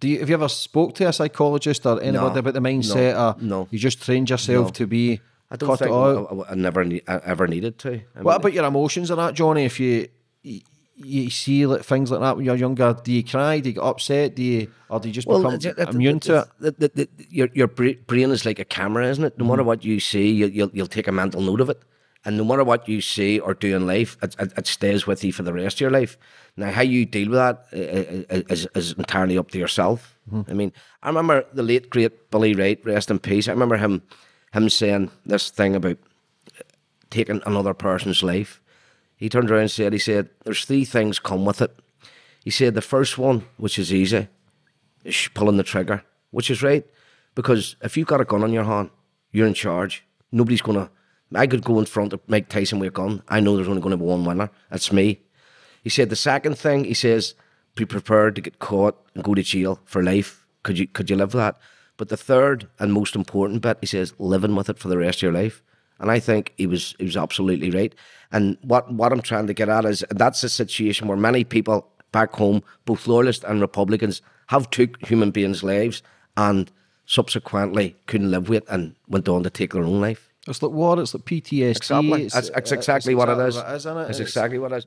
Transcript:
do you, have you ever spoke to a psychologist or anybody no, about the mindset? No, no, you just trained yourself no. to be. I don't think I, I, never ne- I ever needed to. I mean, what about your emotions or that, Johnny? If you, you see like, things like that when you're younger, do you cry? Do you get upset? Do you or do you just well, become immune to it? your your brain is like a camera, isn't it? No mm. matter mm-hmm. what you see, you, you'll, you'll take a mental note of it. And no matter what you say or do in life, it, it, it stays with you for the rest of your life. Now, how you deal with that is, is entirely up to yourself. Mm -hmm. I mean, I remember the late, great Billy Wright, rest in peace. I remember him, him saying this thing about taking another person's life. He turned around and said, he said, there's three things come with it. He said, the first one, which is easy, is pulling the trigger, which is right. Because if you've got a gun on your hand, you're in charge. Nobody's going to I could go in front of Mike Tyson we're gone. I know there's only going to be one winner. That's me. He said the second thing, he says, be prepared to get caught and go to jail for life. Could you could you live that? But the third and most important bit, he says, living with it for the rest of your life. And I think he was he was absolutely right. And what, what I'm trying to get at is that's a situation where many people back home, both loyalists and Republicans, have took human beings' lives and subsequently couldn't live with it and went on to take their own life. It's like war. It's like PTSD. Exactly. It's, it's, it's uh, exactly, it's exactly what it is. It is isn't it? It's, it's exactly what it is.